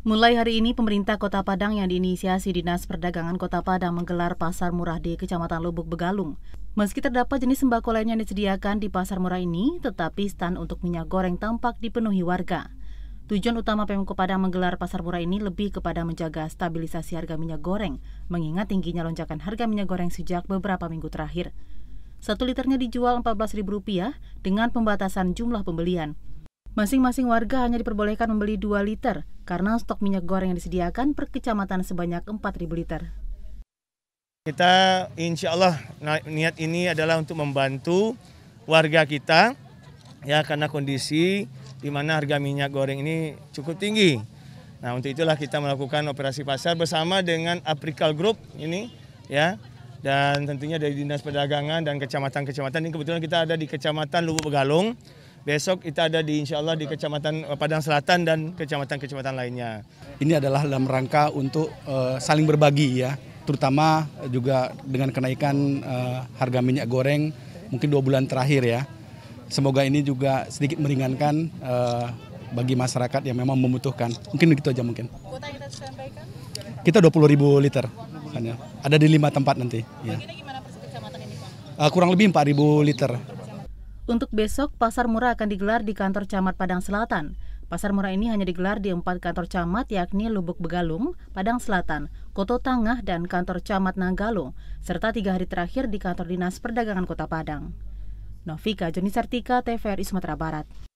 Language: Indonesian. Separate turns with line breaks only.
Mulai hari ini, pemerintah Kota Padang yang diinisiasi Dinas Perdagangan Kota Padang menggelar pasar murah di Kecamatan Lubuk Begalung. Meski terdapat jenis sembako lain yang disediakan di pasar murah ini, tetapi stand untuk minyak goreng tampak dipenuhi warga. Tujuan utama Pemko Padang menggelar pasar murah ini lebih kepada menjaga stabilisasi harga minyak goreng, mengingat tingginya lonjakan harga minyak goreng sejak beberapa minggu terakhir. Satu liternya dijual Rp14.000 dengan pembatasan jumlah pembelian. Masing-masing warga hanya diperbolehkan membeli 2 liter karena stok minyak goreng yang disediakan per kecamatan sebanyak 4.000 liter.
Kita insya Allah niat ini adalah untuk membantu warga kita ya karena kondisi di mana harga minyak goreng ini cukup tinggi. Nah untuk itulah kita melakukan operasi pasar bersama dengan Aprikal Group ini ya dan tentunya dari Dinas Perdagangan dan kecamatan-kecamatan ini kebetulan kita ada di Kecamatan Lubuk Begalung Besok kita ada di insya Allah di Kecamatan
eh, Padang Selatan dan kecamatan-kecamatan lainnya. Ini adalah dalam rangka untuk uh, saling berbagi ya, terutama juga dengan kenaikan uh, harga minyak goreng mungkin dua bulan terakhir ya. Semoga ini juga sedikit meringankan uh, bagi masyarakat yang memang membutuhkan. Mungkin begitu aja mungkin. kita 20 ribu liter. Ada di lima tempat nanti. Ya. uh, kurang lebih 4 ribu liter.
Untuk besok, pasar murah akan digelar di kantor camat Padang Selatan. Pasar murah ini hanya digelar di empat kantor camat yakni Lubuk Begalung, Padang Selatan, Koto Tangah, dan kantor camat Nanggalo, serta tiga hari terakhir di kantor Dinas Perdagangan Kota Padang. Novika Joni Sartika, TVRI Sumatera Barat.